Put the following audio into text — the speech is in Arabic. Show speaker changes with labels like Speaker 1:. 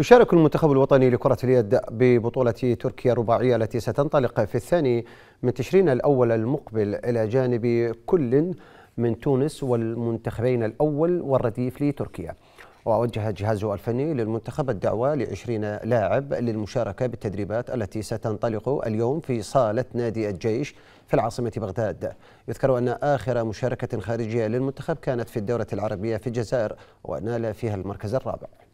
Speaker 1: يشارك المنتخب الوطني لكرة اليد ببطولة تركيا الرباعية التي ستنطلق في الثاني من تشرين الأول المقبل إلى جانب كل من تونس والمنتخبين الأول والرديف لتركيا ووجه جهازه الفني للمنتخب الدعوة لعشرين لاعب للمشاركة بالتدريبات التي ستنطلق اليوم في صالة نادي الجيش في العاصمة بغداد يذكر أن آخر مشاركة خارجية للمنتخب كانت في الدورة العربية في الجزائر ونال فيها المركز الرابع